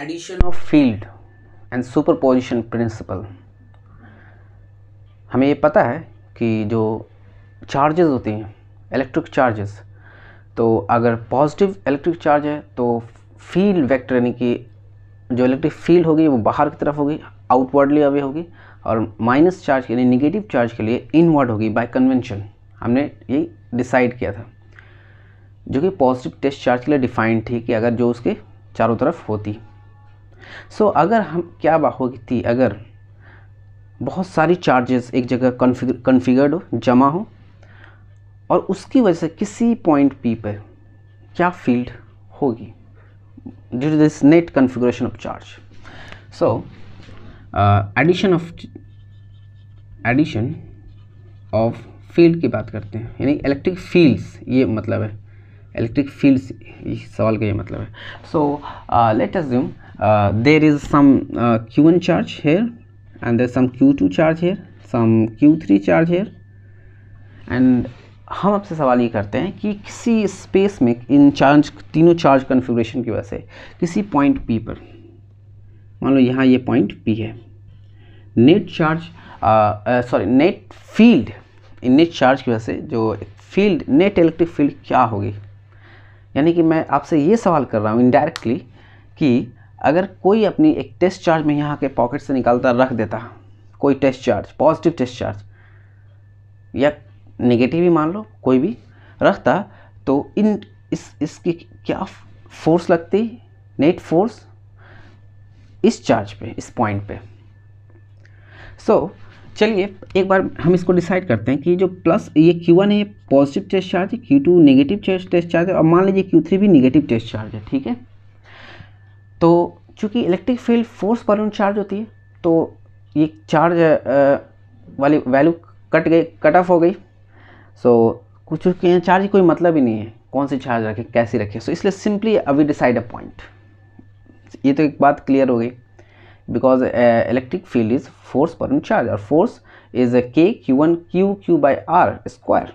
addition of field and superposition principle हमें ये पता है कि जो चार्जेस होते हैं इलेक्ट्रिक चार्जेस तो अगर पॉजिटिव इलेक्ट्रिक चार्ज है तो फील्ड वेक्टर यानी कि जो इलेक्ट्रिक फील्ड होगी वो बाहर की तरफ होगी आउटवर्डली अवे होगी और माइनस चार्ज यानी निगेटिव चार्ज के लिए इनवर्ड होगी बाय कन्वेंशन हमने ये डिसाइड किया था जो कि पॉजिटिव टेस्ट चार्ज के लिए डिफाइंड थी कि अगर जो उसके चारों तरफ होती सो so, अगर हम क्या थी अगर बहुत सारी चार्जेस एक जगह कन्फिगर्ड हो जमा हो और उसकी वजह से किसी पॉइंट पी पर क्या फील्ड होगी due to this net configuration of charge so addition of addition of field की बात करते हैं यानी इलेक्ट्रिक फील्ड्स ये मतलब है इलेक्ट्रिक फील्ड्स सवाल का ये मतलब है so let's assume uh, there is some uh, q1 charge here and there's some q2 charge here some q3 charge here and हम आपसे सवाल ये करते हैं कि किसी स्पेस में इन चार्ज तीनों चार्ज कन्फिग्रेशन की वजह से किसी पॉइंट पी पर मान लो यहाँ ये पॉइंट पी है net charge sorry net field इन नेट चार्ज की वजह से जो फील्ड नेट इलेक्ट्रिक फील्ड क्या होगी यानी कि मैं आपसे ये सवाल कर रहा हूँ इनडायरेक्टली कि अगर कोई अपनी एक टेस्ट चार्ज में यहाँ के पॉकेट से निकालता रख देता कोई test charge positive test charge या नेगेटिव ही मान लो कोई भी रखता तो इन इस इसकी क्या फोर्स लगती नेट फोर्स इस चार्ज पे इस पॉइंट पे सो so, चलिए एक बार हम इसको डिसाइड करते हैं कि जो प्लस ये Q1 है ये पॉजिटिव टेस्ट चार्ज है Q2 नेगेटिव टेस्ट चार्ज है और मान लीजिए Q3 भी नेगेटिव टेस्ट चार्ज है ठीक है तो चूँकि electric field force per unit charge होती है तो ये चार्ज वाली वैल्यू कट गई कट ऑफ हो गई सो कुछ चूँकि चार्ज की कोई मतलब ही नहीं है कौन सी चार्ज रखे कैसी रखें सो इसलिए सिंपली अवी डिसाइड अ पॉइंट ये तो एक बात क्लियर हो गई because electric field is force per unit charge और force is k q one q q by r square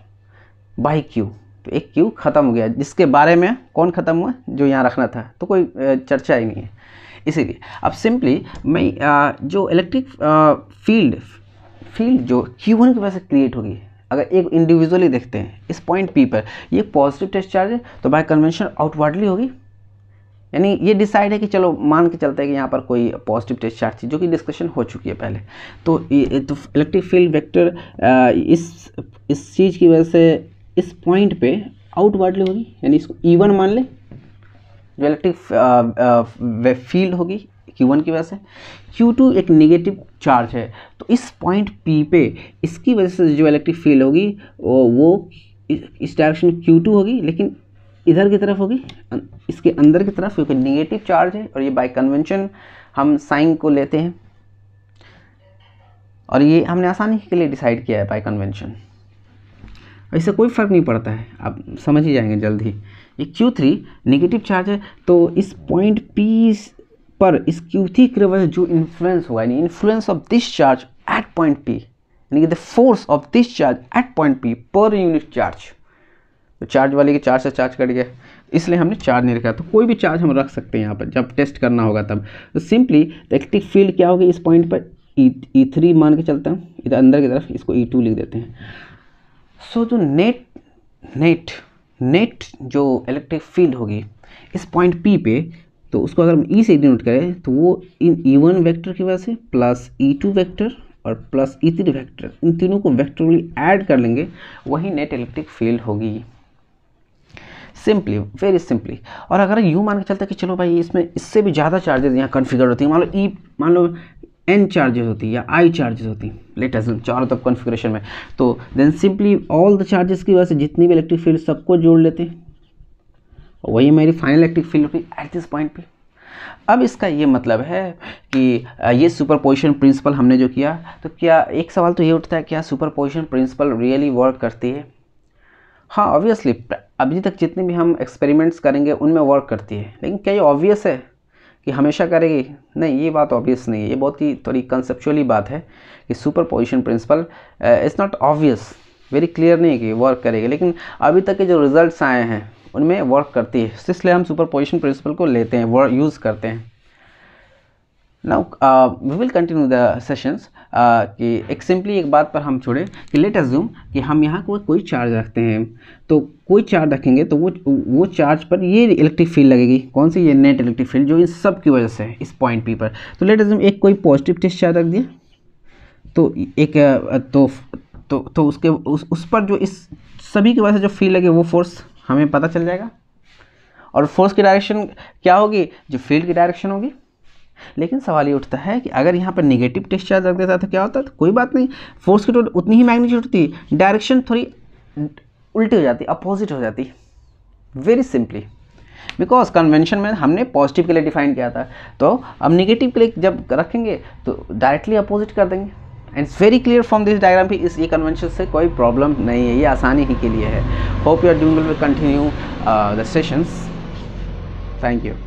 by q तो एक क्यू ख़त्म हो गया जिसके बारे में कौन ख़त्म हुआ जो यहाँ रखना था तो कोई चर्चा ही नहीं है इसीलिए अब सिंपली मैं जो इलेक्ट्रिक फील्ड फील्ड जो क्यू वन की वजह से क्रिएट होगी अगर एक इंडिविजुअली देखते हैं इस पॉइंट पी पर ये पॉजिटिव टेस्ट चार्ज है तो बाय कन्वेंशन आउटवर्डली होगी यानी ये डिसाइड है कि चलो मान के चलते हैं कि यहाँ पर कोई पॉजिटिव टेस्ट चार्ज थी जो कि डिस्कशन हो चुकी है पहले तो, तो इलेक्ट्रिक फील्ड वेक्टर इस इस चीज़ की वजह से इस पॉइंट पे आउटवर्डली होगी यानी इसको ई वन मान लें जो इलेक्ट्रिक फील्ड uh, uh, होगी क्यू वन की वजह से क्यू टू एक नेगेटिव चार्ज है तो इस पॉइंट पी पे इसकी वजह से जो इलेक्ट्रिक फील्ड होगी वो इस डायरेक्शन में क्यू टू होगी लेकिन इधर की तरफ होगी अं, इसके अंदर की तरफ क्योंकि नेगेटिव चार्ज है और ये बाय कन्वेंशन हम साइन को लेते हैं और ये हमने आसानी के लिए डिसाइड किया है बाय कन्वेंशन इससे कोई फ़र्क नहीं पड़ता है आप समझ ही जाएंगे जल्द ही ये क्यू थ्री निगेटिव चार्ज है तो इस पॉइंट पी पर इस क्यू थ्री की वजह से जो इन्फ्लुएंस हुआ यानी influence of this charge at point P यानी कि the force of this charge at point P per unit charge तो चार्ज वाले के चार्ज से चार्ज कट गया इसलिए हमने चार्ज नहीं रखा तो कोई भी चार्ज हम रख सकते हैं यहाँ पर जब टेस्ट करना होगा तब तो सिंपली इलेक्ट्रिक फील्ड क्या होगी इस पॉइंट पर ई ई थ्री मान के चलते हैं इधर अंदर की तरफ इसको ई e टू लिख देते हैं सो जो नेट नेट नेट जो इलेक्ट्रिक फील्ड होगी इस पॉइंट पी पे तो उसको अगर हम ई e से डिनोट करें तो वो इन ई वन वैक्टर की वजह से प्लस ई टू वैक्टर और प्लस ई थ्री वैक्टर इन तीनों को वैक्टरली ऐड कर लेंगे वही नेट इलेक्ट्रिक फील्ड होगी सिंपली वेरी सिंपली और अगर यूँ मान के चलता कि चलो भाई इसमें इससे भी ज़्यादा चार्जेस यहाँ कन्फिगर होती हैं मान लो ई e, मान लो एन चार्जेस होती है या आई चार्जेस होती लेटेस्ट चारों तक कॉन्फ़िगरेशन में तो then simply all the charges की वजह से जितनी भी इलेक्ट्रिक फील्ड सबको जोड़ लेते वही मेरी फाइनल इलेक्ट्रिक फील्ड होती एट दिस पॉइंट पे अब इसका ये मतलब है कि ये सुपर पोजिशन प्रिंसिपल हमने जो किया तो क्या एक सवाल तो ये उठता है क्या superposition principle really work करती है हाँ ऑब्वियसली अभी तक जितने भी हम एक्सपेरिमेंट्स करेंगे उनमें वर्क करती है लेकिन क्या ये ऑब्वियस है कि हमेशा करेगी नहीं ये बात ऑब्वियस नहीं है ये बहुत ही थोड़ी कंसेप्चुअली बात है कि superposition principle is not obvious very clear नहीं कि वर्क करेगी लेकिन अभी तक के जो रिज़ल्ट आए हैं उनमें वर्क करती है इसलिए हम सुपर पोजिशन प्रिंसिपल को लेते हैं वर्क यूज़ करते हैं now we will continue the sessions कि एक सिंपली एक बात पर हम छोड़ें कि लेट अज्यूम कि हम यहाँ को कोई चार्ज रखते हैं तो कोई चार्ज रखेंगे तो वो वो चार्ज पर ये इलेक्ट्रिक फील्ड लगेगी कौन सी ये नेट इलेक्ट्रिक फील्ड जो इन सब की वजह से इस पॉइंट पी पर तो लेट अज्यूम एक कोई पॉजिटिव टेस्ट चार्ज रख दिया तो एक तो तो तो उसके उस उस पर जो इस सभी की वजह से जो फील्ड लगे वो फोर्स हमें पता चल जाएगा और फोर्स की डायरेक्शन क्या होगी जो फील्ड की डायरेक्शन होगी लेकिन सवाल ये उठता है कि अगर यहाँ पर निगेटिव टेस्ट चार्ज रख देता तो क्या होता तो कोई बात नहीं फोर्स की टोटल तो उतनी ही मैग्नीट्यूड होती डायरेक्शन थोड़ी उल्टी हो जाती अपोजिट हो जाती वेरी सिंपली बिकॉज कन्वेंशन में हमने पॉजिटिव के लिए डिफाइन किया था तो अब निगेटिव के लिए जब रखेंगे तो डायरेक्टली अपोजिट कर देंगे and it's very clear from this diagram भी इस ये कन्वेंशन से कोई प्रॉब्लम नहीं है ये आसानी ही के लिए है hope you are doing will continue the sessions thank you